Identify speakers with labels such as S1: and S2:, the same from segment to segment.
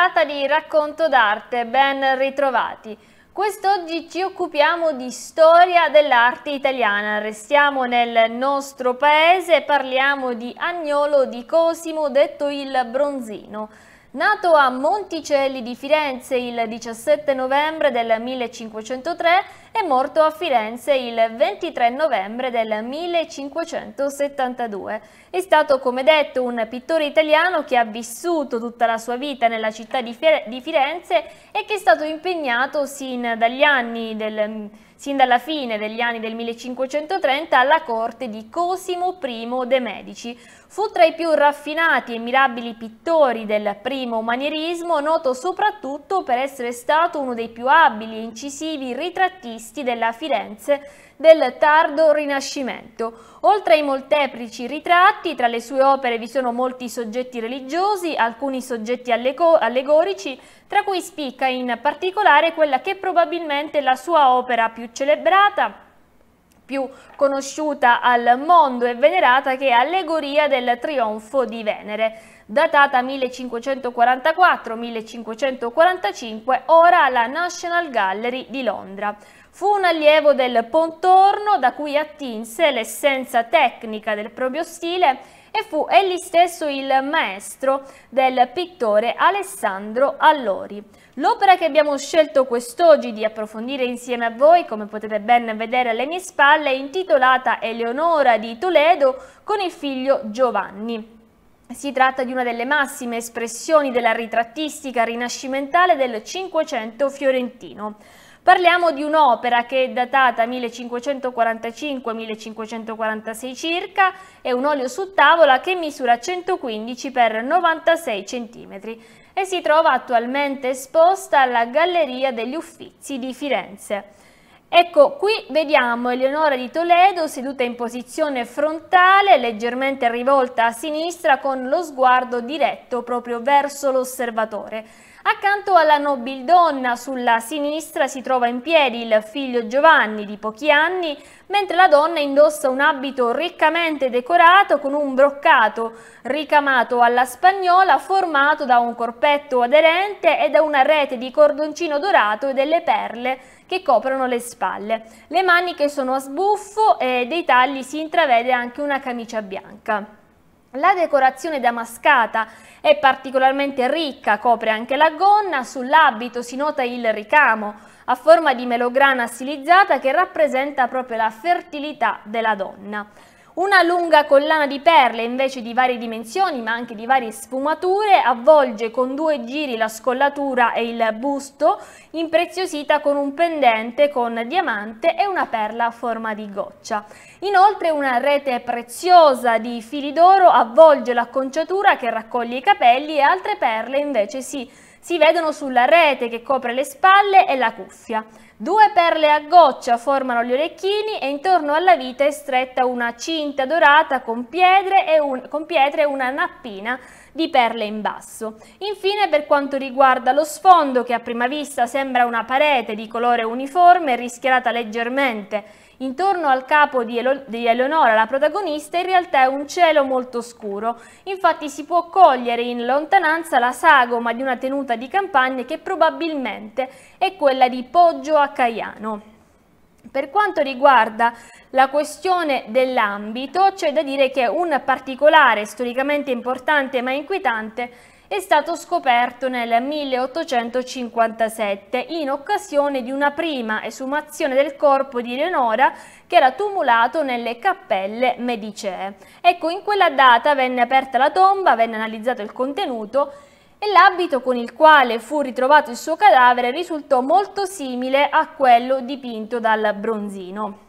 S1: serata di racconto d'arte, ben ritrovati. Quest'oggi ci occupiamo di storia dell'arte italiana, restiamo nel nostro paese e parliamo di Agnolo di Cosimo, detto il Bronzino. Nato a Monticelli di Firenze il 17 novembre del 1503 e morto a Firenze il 23 novembre del 1572. È stato, come detto, un pittore italiano che ha vissuto tutta la sua vita nella città di Firenze e che è stato impegnato sin dagli anni del sin dalla fine degli anni del 1530 alla corte di Cosimo I de' Medici. Fu tra i più raffinati e mirabili pittori del primo manierismo, noto soprattutto per essere stato uno dei più abili e incisivi ritrattisti della Firenze del tardo Rinascimento. Oltre ai molteplici ritratti, tra le sue opere vi sono molti soggetti religiosi, alcuni soggetti allegorici, tra cui spicca in particolare quella che è probabilmente la sua opera più celebrata, più conosciuta al mondo e venerata che è Allegoria del trionfo di Venere, datata 1544-1545, ora alla National Gallery di Londra. Fu un allievo del Pontorno da cui attinse l'essenza tecnica del proprio stile e fu egli stesso il maestro del pittore Alessandro Allori. L'opera che abbiamo scelto quest'oggi di approfondire insieme a voi, come potete ben vedere alle mie spalle, è intitolata Eleonora di Toledo con il figlio Giovanni. Si tratta di una delle massime espressioni della ritrattistica rinascimentale del Cinquecento fiorentino. Parliamo di un'opera che è datata 1545-1546 circa, è un olio su tavola che misura 115 x 96 cm e si trova attualmente esposta alla Galleria degli Uffizi di Firenze. Ecco, qui vediamo Eleonora di Toledo seduta in posizione frontale, leggermente rivolta a sinistra con lo sguardo diretto proprio verso l'osservatore. Accanto alla nobildonna sulla sinistra si trova in piedi il figlio Giovanni di pochi anni, mentre la donna indossa un abito riccamente decorato con un broccato ricamato alla spagnola formato da un corpetto aderente e da una rete di cordoncino dorato e delle perle che coprono le spalle. Le maniche sono a sbuffo e dei tagli si intravede anche una camicia bianca. La decorazione damascata è particolarmente ricca, copre anche la gonna, sull'abito si nota il ricamo a forma di melograna stilizzata che rappresenta proprio la fertilità della donna. Una lunga collana di perle invece di varie dimensioni ma anche di varie sfumature avvolge con due giri la scollatura e il busto impreziosita con un pendente con diamante e una perla a forma di goccia. Inoltre una rete preziosa di fili d'oro avvolge l'acconciatura che raccoglie i capelli e altre perle invece si si vedono sulla rete che copre le spalle e la cuffia. Due perle a goccia formano gli orecchini e intorno alla vita è stretta una cinta dorata con pietre e, un, con pietre una nappina di perle in basso. Infine per quanto riguarda lo sfondo che a prima vista sembra una parete di colore uniforme rischiarata leggermente Intorno al capo di, Elo di Eleonora, la protagonista, in realtà è un cielo molto scuro. Infatti si può cogliere in lontananza la sagoma di una tenuta di campagna che probabilmente è quella di Poggio a Caiano. Per quanto riguarda la questione dell'ambito, c'è da dire che un particolare storicamente importante ma inquietante è stato scoperto nel 1857 in occasione di una prima esumazione del corpo di Leonora che era tumulato nelle cappelle medicee. Ecco, in quella data venne aperta la tomba, venne analizzato il contenuto e l'abito con il quale fu ritrovato il suo cadavere risultò molto simile a quello dipinto dal bronzino.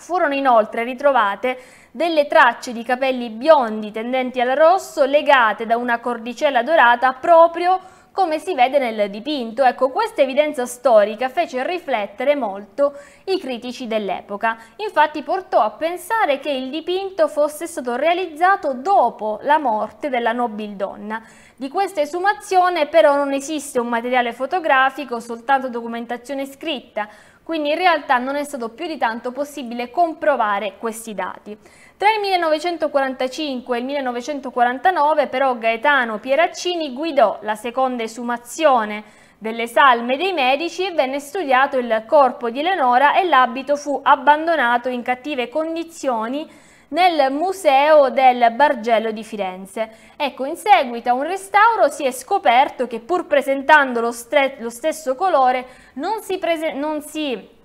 S1: Furono inoltre ritrovate delle tracce di capelli biondi tendenti al rosso legate da una cordicella dorata proprio come si vede nel dipinto. Ecco, questa evidenza storica fece riflettere molto i critici dell'epoca. Infatti portò a pensare che il dipinto fosse stato realizzato dopo la morte della nobildonna. Di questa esumazione però non esiste un materiale fotografico, soltanto documentazione scritta, quindi in realtà non è stato più di tanto possibile comprovare questi dati. Tra il 1945 e il 1949 però Gaetano Pieraccini guidò la seconda esumazione delle salme dei medici e venne studiato il corpo di Eleonora e l'abito fu abbandonato in cattive condizioni nel Museo del Bargello di Firenze. Ecco, in seguito a un restauro si è scoperto che pur presentando lo, lo stesso colore non si, non si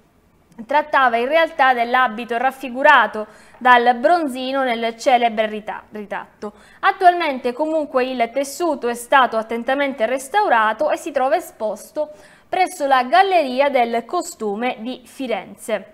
S1: trattava in realtà dell'abito raffigurato dal bronzino nel celebre ritratto. Attualmente comunque il tessuto è stato attentamente restaurato e si trova esposto presso la Galleria del Costume di Firenze.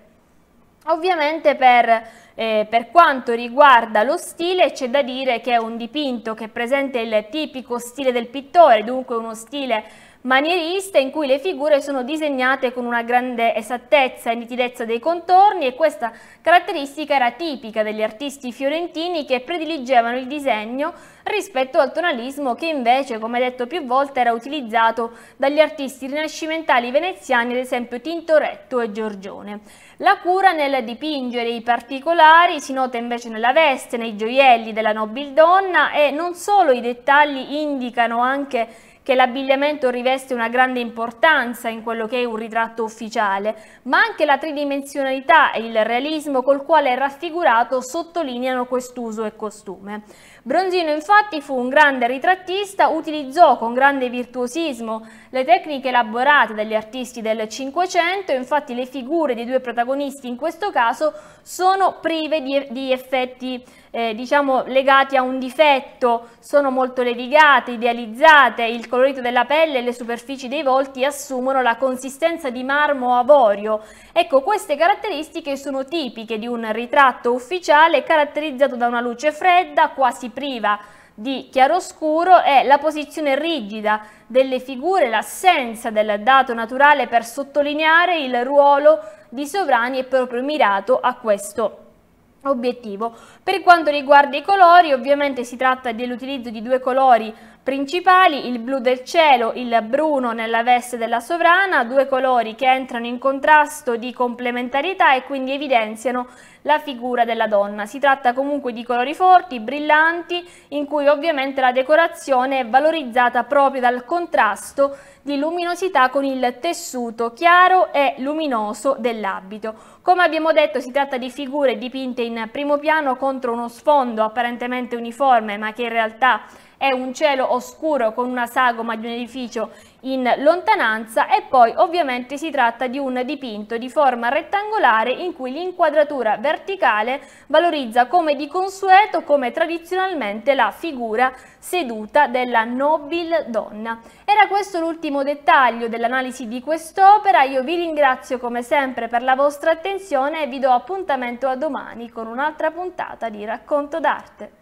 S1: Ovviamente per eh, per quanto riguarda lo stile c'è da dire che è un dipinto che presenta il tipico stile del pittore, dunque uno stile manierista in cui le figure sono disegnate con una grande esattezza e nitidezza dei contorni e questa caratteristica era tipica degli artisti fiorentini che prediligevano il disegno rispetto al tonalismo che invece, come detto più volte, era utilizzato dagli artisti rinascimentali veneziani, ad esempio Tintoretto e Giorgione. La cura nel dipingere i particolari si nota invece nella veste, nei gioielli della nobildonna e non solo i dettagli indicano anche che l'abbigliamento riveste una grande importanza in quello che è un ritratto ufficiale, ma anche la tridimensionalità e il realismo col quale è raffigurato sottolineano quest'uso e costume. Bronzino infatti fu un grande ritrattista, utilizzò con grande virtuosismo le tecniche elaborate dagli artisti del Cinquecento, infatti le figure dei due protagonisti in questo caso sono prive di, effetti eh, diciamo legati a un difetto, sono molto levigate, idealizzate, il colorito della pelle e le superfici dei volti assumono la consistenza di marmo avorio. Ecco, queste caratteristiche sono tipiche di un ritratto ufficiale caratterizzato da una luce fredda, quasi priva di chiaroscuro è la posizione rigida delle figure, l'assenza del dato naturale per sottolineare il ruolo di sovrani è proprio mirato a questo obiettivo. Per quanto riguarda i colori, ovviamente si tratta dell'utilizzo di due colori principali, il blu del cielo, il bruno nella veste della sovrana, due colori che entrano in contrasto di complementarietà e quindi evidenziano la figura della donna. Si tratta comunque di colori forti, brillanti, in cui ovviamente la decorazione è valorizzata proprio dal contrasto di luminosità con il tessuto chiaro e luminoso dell'abito. Come abbiamo detto si tratta di figure dipinte in primo piano contro uno sfondo apparentemente uniforme ma che in realtà è un cielo oscuro con una sagoma di un edificio in lontananza e poi ovviamente si tratta di un dipinto di forma rettangolare in cui l'inquadratura verticale valorizza come di consueto, come tradizionalmente la figura seduta della nobile donna. Era questo l'ultimo dettaglio dell'analisi di quest'opera, io vi ringrazio come sempre per la vostra attenzione e vi do appuntamento a domani con un'altra puntata di Racconto d'arte.